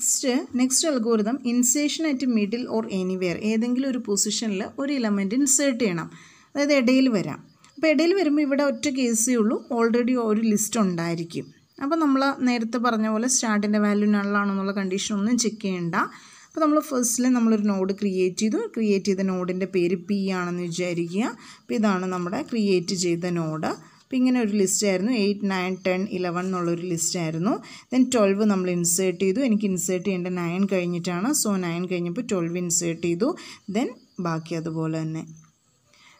next next algorithm insertion at middle or anywhere ഏതെങ്കിലും ഒരു പൊസിഷനിൽ ഒരു ഇലമെൻ്റ് ഇൻസേർട്ട് ചെയ്യണം അതായത് ഇടയിൽ വരാം അപ്പോൾ ഇടയിൽ വരുമ്പോൾ ഇവിടെ ഒറ്റ കേസേ ഉള്ളൂ ഓൾറെഡി ഒരു ലിസ്റ്റ് ഉണ്ടായിരിക്കും അപ്പോൾ നമ്മൾ നേരത്തെ പറഞ്ഞ പോലെ സ്റ്റാർട്ടിൻ്റെ വാല്യൂ എന്നുള്ള കണ്ടീഷൻ ഒന്നും ചെക്ക് ചെയ്യണ്ട അപ്പോൾ നമ്മൾ ഫസ്റ്റിൽ നമ്മളൊരു നോഡ് ക്രിയേറ്റ് ചെയ്തു ക്രിയേറ്റ് ചെയ്ത നോഡിൻ്റെ പേര് പി ആണെന്ന് വിചാരിക്കുക അപ്പോൾ ഇതാണ് നമ്മുടെ ക്രിയേറ്റ് ചെയ്ത നോഡ് അപ്പോൾ ഇങ്ങനെ ഒരു ലിസ്റ്റ് ആയിരുന്നു എയ്റ്റ് നയൻ ടെൻ ഇലവൻ എന്നുള്ളൊരു ലിസ്റ്റ് ആയിരുന്നു ദെൻ ട്വൽവ് നമ്മൾ ഇൻസേർട്ട് ചെയ്തു എനിക്ക് ഇൻസേർട്ട് ചെയ്യേണ്ട നയൻ കഴിഞ്ഞിട്ടാണ് സോ നയൻ കഴിഞ്ഞപ്പോൾ ട്വൽവ് ഇൻസേർട്ട് ചെയ്തു ദെൻ ബാക്കി അതുപോലെ തന്നെ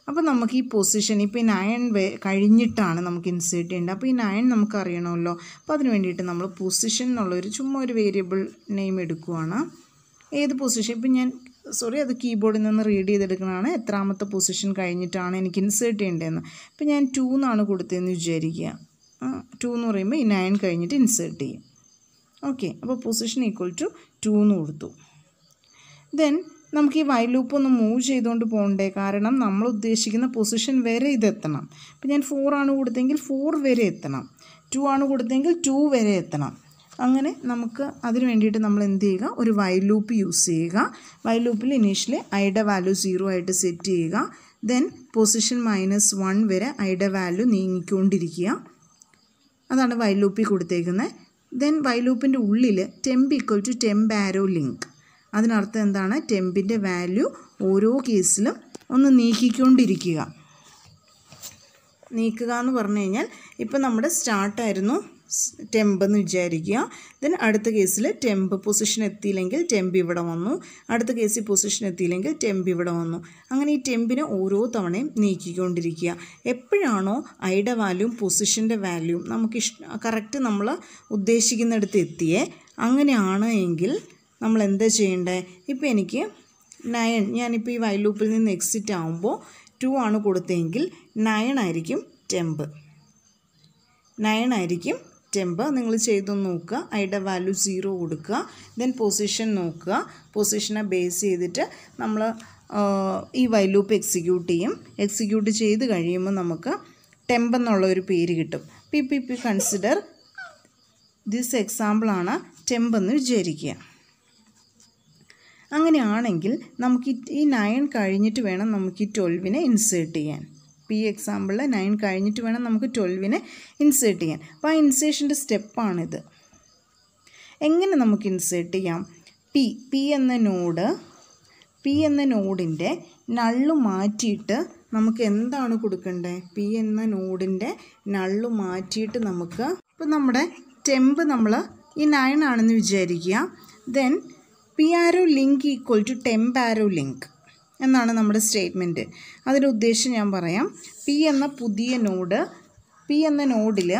അപ്പോൾ നമുക്ക് ഈ പൊസിഷൻ ഇപ്പോൾ ഈ നയൻ കഴിഞ്ഞിട്ടാണ് നമുക്ക് ഇൻസേർട്ട് ചെയ്യേണ്ടത് അപ്പോൾ ഈ നയൻ നമുക്ക് അറിയണമല്ലോ അപ്പോൾ അതിന് വേണ്ടിയിട്ട് നമ്മൾ പൊസിഷൻ എന്നുള്ളൊരു ചുമ്മാ ഒരു വേരിയബിൾ നെയിം എടുക്കുവാണ് ഏത് പൊസിഷൻ ഇപ്പം ഞാൻ സോറി അത് കീബോർഡിൽ നിന്ന് റീഡ് ചെയ്തെടുക്കണതാണ് എത്രാമത്തെ പൊസിഷൻ കഴിഞ്ഞിട്ടാണ് എനിക്ക് ഇൻസേർട്ട് ചെയ്യേണ്ടതെന്ന് അപ്പം ഞാൻ ടു എന്നാണ് കൊടുത്തതെന്ന് വിചാരിക്കുക ടു എന്ന് പറയുമ്പോൾ ഈ നയൻ കഴിഞ്ഞിട്ട് ഇൻസേർട്ട് ചെയ്യും ഓക്കെ അപ്പോൾ പൊസിഷൻ ഈക്വൽ ടു ടു എന്ന് കൊടുത്തു ദെൻ നമുക്ക് ഈ വൈ ലൂപ്പ് ഒന്ന് മൂവ് ചെയ്തുകൊണ്ട് പോകണ്ടേ കാരണം നമ്മൾ ഉദ്ദേശിക്കുന്ന പൊസിഷൻ വരെ ഇതെത്തണം അപ്പം ഞാൻ ഫോർ ആണ് കൊടുത്തെങ്കിൽ ഫോർ വരെ എത്തണം ടു ആണ് കൊടുത്തെങ്കിൽ ടു വരെ എത്തണം അങ്ങനെ നമുക്ക് അതിന് വേണ്ടിയിട്ട് നമ്മൾ എന്ത് ചെയ്യുക ഒരു വൈൽ ലൂപ്പ് യൂസ് ചെയ്യുക വൈൽ ലൂപ്പിൽ ഇനീഷ്യലി ഐയുടെ വാല്യൂ സീറോ ആയിട്ട് സെറ്റ് ചെയ്യുക ദെൻ പൊസിഷൻ മൈനസ് വൺ വരെ ഐയുടെ വാല്യൂ നീങ്ങിക്കൊണ്ടിരിക്കുക അതാണ് വൈൽ ലൂപ്പിൽ കൊടുത്തേക്കുന്നത് ദെൻ വൈ ലൂപ്പിൻ്റെ ഉള്ളിൽ temp equal to temp arrow link അതിനർത്ഥം എന്താണ് ടെമ്പിൻ്റെ വാല്യൂ ഓരോ കേസിലും ഒന്ന് നീക്കിക്കൊണ്ടിരിക്കുക നീക്കുക എന്ന് പറഞ്ഞു കഴിഞ്ഞാൽ ഇപ്പം നമ്മുടെ സ്റ്റാർട്ടായിരുന്നു ടെമ്പ് എന്ന് വിചാരിക്കുക ദെൻ അടുത്ത കേസിൽ ടെമ്പ് പൊസിഷൻ എത്തിയില്ലെങ്കിൽ ടെമ്പ് ഇവിടെ വന്നു അടുത്ത കേസിൽ പൊസിഷൻ എത്തിയില്ലെങ്കിൽ ടെമ്പ് ഇവിടെ വന്നു അങ്ങനെ ഈ ടെമ്പിനെ ഓരോ തവണയും നീക്കിക്കൊണ്ടിരിക്കുക എപ്പോഴാണോ ഐയുടെ വാല്യൂം പൊസിഷൻ്റെ വാല്യൂം നമുക്ക് ഇഷ്ട കറക്റ്റ് നമ്മൾ ഉദ്ദേശിക്കുന്നിടത്ത് എത്തിയേ അങ്ങനെയാണ് എങ്കിൽ നമ്മൾ എന്താ ചെയ്യേണ്ടത് ഇപ്പോൾ എനിക്ക് നയൻ ഞാനിപ്പോൾ ഈ വൈലൂപ്പിൽ നിന്ന് എക്സിറ്റ് ആകുമ്പോൾ ടു ആണ് കൊടുത്തതെങ്കിൽ നയൻ ആയിരിക്കും ടെമ്പ് നയൻ ആയിരിക്കും സെപ്റ്റംബർ നിങ്ങൾ ചെയ്തു നോക്കുക ഐയുടെ വാല്യൂ സീറോ കൊടുക്കുക ദെൻ പൊസിഷൻ നോക്കുക പൊസിഷനെ ബേസ് ചെയ്തിട്ട് നമ്മൾ ഈ വൈലൂപ്പ് എക്സിക്യൂട്ട് ചെയ്യും എക്സിക്യൂട്ട് ചെയ്ത് കഴിയുമ്പോൾ നമുക്ക് ടെമ്പ് എന്നുള്ള ഒരു പേര് കിട്ടും P P P consider this എക്സാമ്പിളാണ് ടെമ്പ് എന്ന് വിചാരിക്കുക അങ്ങനെയാണെങ്കിൽ നമുക്ക് ഈ നയൻ കഴിഞ്ഞിട്ട് വേണം നമുക്ക് ഈ ട്വൽവിനെ ഇൻസേർട്ട് ചെയ്യാൻ പി എക്സാമ്പിളിൽ നയൻ കഴിഞ്ഞിട്ട് വേണം നമുക്ക് ട്വൽവിനെ ഇൻസേർട്ട് ചെയ്യാൻ അപ്പോൾ ആ ഇൻസേർഷൻ്റെ സ്റ്റെപ്പാണിത് എങ്ങനെ നമുക്ക് ഇൻസേർട്ട് ചെയ്യാം പി പി എന്ന നോഡ് പി എന്ന നോഡിൻ്റെ നള്ളു മാറ്റിയിട്ട് നമുക്ക് എന്താണ് കൊടുക്കേണ്ടത് പി എന്ന നോഡിൻ്റെ നള്ളു മാറ്റിയിട്ട് നമുക്ക് ഇപ്പം നമ്മുടെ ടെമ്പ് നമ്മൾ ഈ നയൻ ആണെന്ന് വിചാരിക്കുക then P arrow link equal to temp arrow link എന്നാണ് നമ്മുടെ സ്റ്റേറ്റ്മെൻറ്റ് അതിൻ്റെ ഉദ്ദേശം ഞാൻ പറയാം പി എന്ന പുതിയ നോഡ് പി എന്ന നോഡിൽ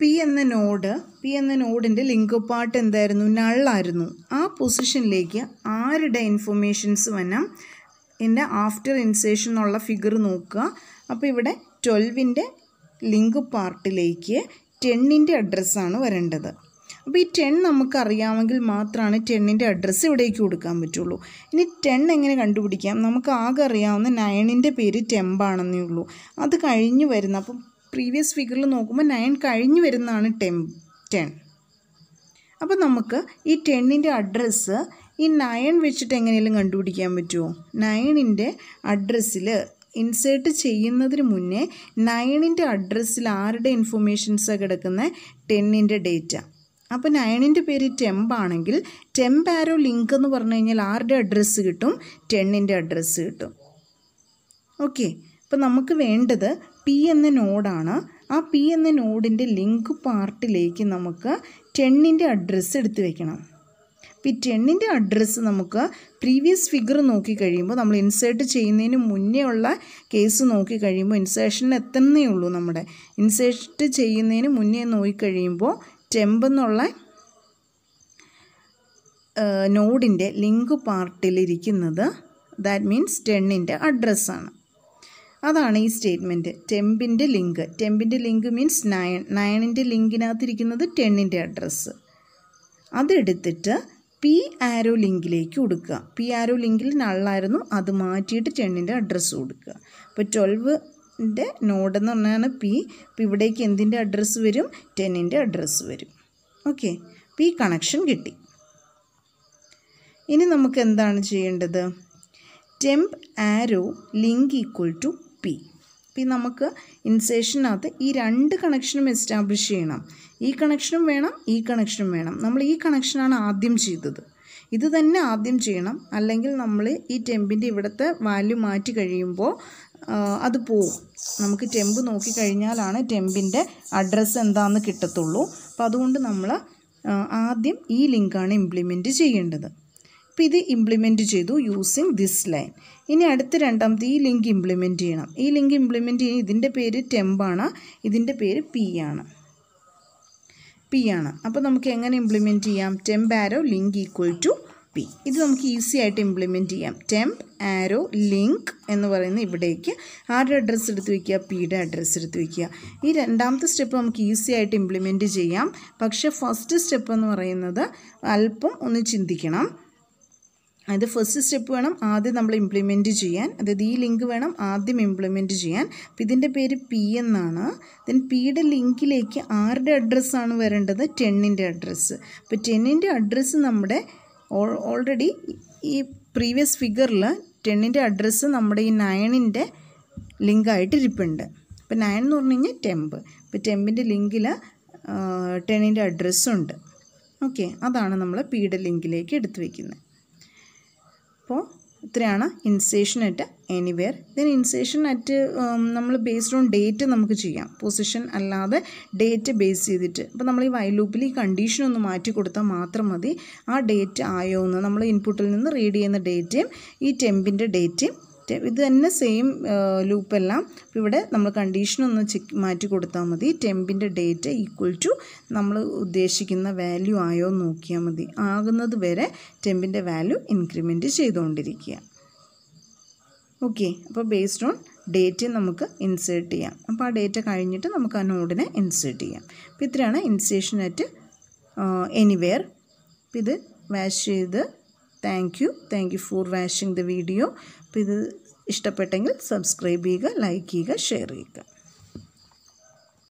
പി എന്ന നോഡ് പി എന്ന നോഡിൻ്റെ ലിങ്ക് പാർട്ട് എന്തായിരുന്നു നള്ളായിരുന്നു ആ പൊസിഷനിലേക്ക് ആരുടെ ഇൻഫർമേഷൻസ് വന്നാൽ എൻ്റെ ആഫ്റ്റർ ഇൻസേഷൻ എന്നുള്ള ഫിഗർ നോക്കുക അപ്പോൾ ഇവിടെ ട്വൽവിൻ്റെ ലിങ്ക് പാർട്ടിലേക്ക് ടെണ്ണിൻ്റെ അഡ്രസ്സാണ് വരേണ്ടത് അപ്പോൾ ഈ ടെൻ നമുക്കറിയാമെങ്കിൽ മാത്രമാണ് ടെണ്ണിൻ്റെ അഡ്രസ്സ് ഇവിടേക്ക് കൊടുക്കാൻ പറ്റുള്ളൂ ഇനി ടെൻ എങ്ങനെ കണ്ടുപിടിക്കാം നമുക്ക് ആകെ അറിയാവുന്ന നയണിൻ്റെ പേര് ടെമ്പാണെന്നേ ഉള്ളൂ അത് കഴിഞ്ഞ് വരുന്ന അപ്പം പ്രീവിയസ് ഫിഗറിൽ നോക്കുമ്പോൾ നയൻ കഴിഞ്ഞ് വരുന്നതാണ് ടെം ടെൻ അപ്പോൾ നമുക്ക് ഈ ടെണ്ണിൻ്റെ അഡ്രസ്സ് ഈ നയൻ വെച്ചിട്ട് എങ്ങനെയെങ്കിലും കണ്ടുപിടിക്കാൻ പറ്റുമോ നയണിൻ്റെ അഡ്രസ്സിൽ ഇൻസേർട്ട് ചെയ്യുന്നതിന് മുന്നേ നയണിൻ്റെ അഡ്രസ്സിൽ ആരുടെ ഇൻഫർമേഷൻസാണ് കിടക്കുന്ന ടെന്നിൻ്റെ ഡേറ്റ അപ്പോൾ നയണിൻ്റെ പേര് ടെമ്പാണെങ്കിൽ ആണെങ്കിൽ ആരോ ലിങ്ക് എന്ന് പറഞ്ഞു കഴിഞ്ഞാൽ ആരുടെ അഡ്രസ്സ് കിട്ടും ടെണ്ണിൻ്റെ അഡ്രസ്സ് കിട്ടും ഓക്കെ അപ്പോൾ നമുക്ക് വേണ്ടത് പി എന്ന നോഡാണ് ആ പി എന്ന നോഡിൻ്റെ ലിങ്ക് പാർട്ടിലേക്ക് നമുക്ക് ടെണ്ണിൻ്റെ അഡ്രസ്സ് എടുത്തു വെക്കണം അപ്പോൾ ഈ ടെണ്ണിൻ്റെ അഡ്രസ്സ് നമുക്ക് പ്രീവിയസ് ഫിഗർ നോക്കിക്കഴിയുമ്പോൾ നമ്മൾ ഇൻസേർട്ട് ചെയ്യുന്നതിന് മുന്നേ ഉള്ള കേസ് നോക്കിക്കഴിയുമ്പോൾ ഇൻസേർഷനിൽ എത്തുന്നേ ഉള്ളൂ നമ്മുടെ ഇൻസേർട്ട് ചെയ്യുന്നതിന് മുന്നേ നോക്കിക്കഴിയുമ്പോൾ സ്റ്റെമ്പെന്നുള്ള നോഡിൻ്റെ ലിങ്ക് പാർട്ടിലിരിക്കുന്നത് ദാറ്റ് മീൻസ് ടെണ്ണിൻ്റെ അഡ്രസ്സാണ് അതാണ് ഈ സ്റ്റേറ്റ്മെൻറ്റ് ടെമ്പിൻ്റെ ലിങ്ക് ടെമ്പിൻ്റെ ലിങ്ക് മീൻസ് നയൺ നയണിൻ്റെ ലിങ്കിനകത്തിരിക്കുന്നത് ടെണ്ണിൻ്റെ അഡ്രസ്സ് അതെടുത്തിട്ട് പി ആരോ ലിങ്കിലേക്ക് കൊടുക്കുക പി ആരോ ലിങ്കിൽ നള്ളായിരുന്നു അത് മാറ്റിയിട്ട് ടെണ്ണിൻ്റെ അഡ്രസ്സ് കൊടുക്കുക അപ്പോൾ ട്വൽവ് ൻ്റെ നോഡ് എന്ന് പറഞ്ഞാണ് പി അപ്പോൾ ഇവിടേക്ക് എന്തിൻ്റെ അഡ്രസ്സ് വരും ടെന്നിൻ്റെ അഡ്രസ്സ് വരും ഓക്കെ പി കണക്ഷൻ കിട്ടി ഇനി നമുക്ക് എന്താണ് ചെയ്യേണ്ടത് temp arrow link equal to P P നമുക്ക് ഇൻസേഷനകത്ത് ഈ രണ്ട് കണക്ഷനും എസ്റ്റാബ്ലിഷ് ചെയ്യണം ഈ കണക്ഷനും വേണം ഈ കണക്ഷനും വേണം നമ്മൾ ഈ കണക്ഷനാണ് ആദ്യം ചെയ്തത് ഇത് തന്നെ ആദ്യം ചെയ്യണം അല്ലെങ്കിൽ നമ്മൾ ഈ ടെമ്പിൻ്റെ ഇവിടുത്തെ വാല്യൂ മാറ്റി കഴിയുമ്പോൾ അത് പോവും നമുക്ക് ടെമ്പ് നോക്കിക്കഴിഞ്ഞാലാണ് ടെമ്പിൻ്റെ അഡ്രസ്സ് എന്താണെന്ന് കിട്ടത്തുള്ളൂ അപ്പോൾ അതുകൊണ്ട് നമ്മൾ ആദ്യം ഈ ലിങ്കാണ് ഇംപ്ലിമെൻറ്റ് ചെയ്യേണ്ടത് അപ്പോൾ ഇത് ഇംപ്ലിമെൻറ്റ് ചെയ്തു യൂസിങ് ദിസ് ലൈൻ ഇനി അടുത്ത രണ്ടാമത്തെ ഈ ലിങ്ക് ഇംപ്ലിമെൻറ്റ് ചെയ്യണം ഈ ലിങ്ക് ഇംപ്ലിമെൻറ്റ് ചെയ്യുന്ന ഇതിൻ്റെ പേര് ടെമ്പാണ് ഇതിൻ്റെ പേര് പി ആണ് പി ആണ് അപ്പോൾ നമുക്ക് എങ്ങനെ ഇംപ്ലിമെൻറ്റ് ചെയ്യാം temp arrow link equal to P ഇത് നമുക്ക് ഈസി ആയിട്ട് ഇംപ്ലിമെൻറ്റ് ചെയ്യാം ടെംപ് ആരോ ലിങ്ക് എന്ന് പറയുന്ന ഇവിടേക്ക് ആരുടെ അഡ്രസ്സ് എടുത്ത് വയ്ക്കുക പിയുടെ അഡ്രസ്സ് എടുത്ത് വയ്ക്കുക ഈ രണ്ടാമത്തെ സ്റ്റെപ്പ് നമുക്ക് ഈസി ആയിട്ട് ഇംപ്ലിമെൻറ്റ് ചെയ്യാം പക്ഷേ ഫസ്റ്റ് സ്റ്റെപ്പ് എന്ന് പറയുന്നത് അല്പം ഒന്ന് ചിന്തിക്കണം അതായത് ഫസ്റ്റ് സ്റ്റെപ്പ് വേണം ആദ്യം നമ്മൾ ഇംപ്ലിമെൻറ്റ് ചെയ്യാൻ അതായത് ഈ ലിങ്ക് വേണം ആദ്യം ഇംപ്ലിമെൻറ്റ് ചെയ്യാൻ അപ്പോൾ ഇതിൻ്റെ പേര് പി എന്നാണ് ദെൻ പിയുടെ ലിങ്കിലേക്ക് ആരുടെ അഡ്രസ്സാണ് വരേണ്ടത് ടെണ്ണിൻ്റെ അഡ്രസ്സ് അപ്പോൾ ടെണ്ണിൻ്റെ അഡ്രസ്സ് നമ്മുടെ ഓൾറെഡി ഈ പ്രീവിയസ് ഫിഗറിൽ ടെണ്ണിൻ്റെ അഡ്രസ്സ് നമ്മുടെ ഈ നയണിൻ്റെ ലിങ്കായിട്ട് ഇരിപ്പുണ്ട് അപ്പോൾ നയൻ എന്ന് പറഞ്ഞു ടെമ്പ് അപ്പോൾ ടെമ്പിൻ്റെ ലിങ്കിൽ ടെന്നിൻ്റെ അഡ്രസ്സുണ്ട് ഓക്കെ അതാണ് നമ്മൾ പീഡ ലിങ്കിലേക്ക് എടുത്തു വയ്ക്കുന്നത് അപ്പോൾ ഇത്രയാണ് insertion at anywhere then insertion at നമ്മൾ ബേസ്ഡ് ഓൺ ഡേറ്റ് നമുക്ക് ചെയ്യാം പൊസിഷൻ അല്ലാതെ ഡേറ്റ് ബേസ് ചെയ്തിട്ട് അപ്പോൾ നമ്മൾ ഈ വൈലൂപ്പിൽ ഈ കണ്ടീഷൻ ഒന്ന് മാറ്റി കൊടുത്താൽ മാത്രം മതി ആ ഡേറ്റ് ആയോ എന്ന് നമ്മൾ ഇൻപുട്ടിൽ നിന്ന് റീഡ് ചെയ്യുന്ന ഡേറ്റയും ഈ ടെമ്പിൻ്റെ ഡേറ്റയും സ്റ്റെ ഇത് തന്നെ സെയിം ലൂപ്പെല്ലാം ഇവിടെ നമ്മൾ ഒന്ന് ചെക്ക് മാറ്റി കൊടുത്താൽ മതി ടെമ്പിൻ്റെ ഡേറ്റ് ഈക്വൽ ടു നമ്മൾ ഉദ്ദേശിക്കുന്ന വാല്യൂ ആയോ നോക്കിയാൽ മതി ആകുന്നത് വരെ ടെമ്പിൻ്റെ വാല്യൂ ഇൻക്രിമെൻറ്റ് ചെയ്തുകൊണ്ടിരിക്കുക ഓക്കെ അപ്പോൾ ബേസ്ഡ് ഓൺ ഡേറ്റ് നമുക്ക് ഇൻസേർട്ട് ചെയ്യാം അപ്പോൾ ആ ഡേറ്റ് കഴിഞ്ഞിട്ട് നമുക്ക് ആ നോഡിനെ ഇൻസേർട്ട് ചെയ്യാം അപ്പോൾ ഇത്രയാണ് ഇൻസേഷൻ അറ്റ് എനിവെയർ അപ്പോൾ ഇത് വാഷ് ചെയ്ത് thank you thank you for watching the video അപ്പോൾ ഇത് ഇഷ്ടപ്പെട്ടെങ്കിൽ സബ്സ്ക്രൈബ് ചെയ്യുക ലൈക്ക് ചെയ്യുക ഷെയർ ചെയ്യുക